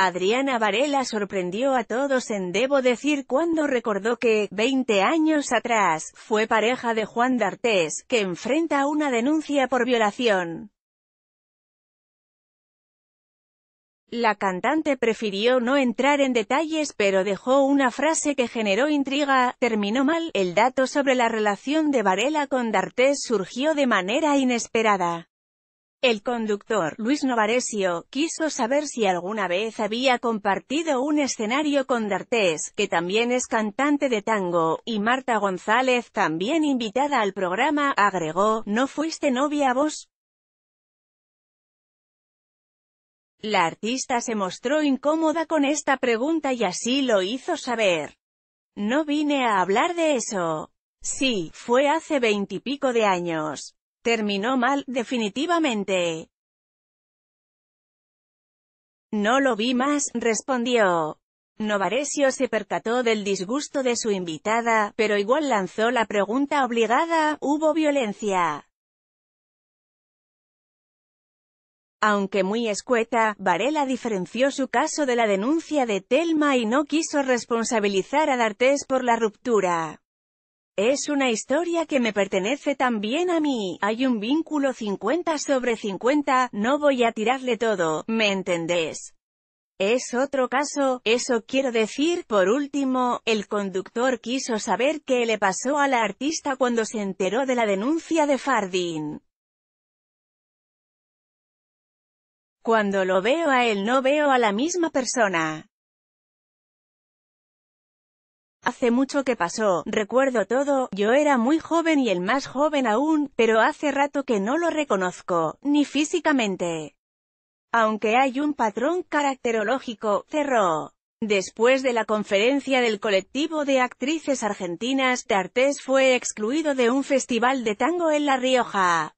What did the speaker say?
Adriana Varela sorprendió a todos en Debo Decir cuando recordó que, 20 años atrás, fue pareja de Juan D'Artés, que enfrenta una denuncia por violación. La cantante prefirió no entrar en detalles pero dejó una frase que generó intriga, terminó mal, el dato sobre la relación de Varela con D'Artés surgió de manera inesperada. El conductor, Luis Novaresio, quiso saber si alguna vez había compartido un escenario con D'Artés, que también es cantante de tango, y Marta González, también invitada al programa, agregó, ¿no fuiste novia vos? La artista se mostró incómoda con esta pregunta y así lo hizo saber. No vine a hablar de eso. Sí, fue hace veintipico de años terminó mal, definitivamente. No lo vi más, respondió. Novaresio se percató del disgusto de su invitada, pero igual lanzó la pregunta obligada, ¿hubo violencia? Aunque muy escueta, Varela diferenció su caso de la denuncia de Telma y no quiso responsabilizar a D'Artés por la ruptura. Es una historia que me pertenece también a mí. Hay un vínculo 50 sobre 50, no voy a tirarle todo, ¿me entendés? Es otro caso, eso quiero decir. Por último, el conductor quiso saber qué le pasó a la artista cuando se enteró de la denuncia de Fardin. Cuando lo veo a él no veo a la misma persona. Hace mucho que pasó, recuerdo todo, yo era muy joven y el más joven aún, pero hace rato que no lo reconozco, ni físicamente. Aunque hay un patrón caracterológico, cerró. Después de la conferencia del colectivo de actrices argentinas, Tartés fue excluido de un festival de tango en La Rioja.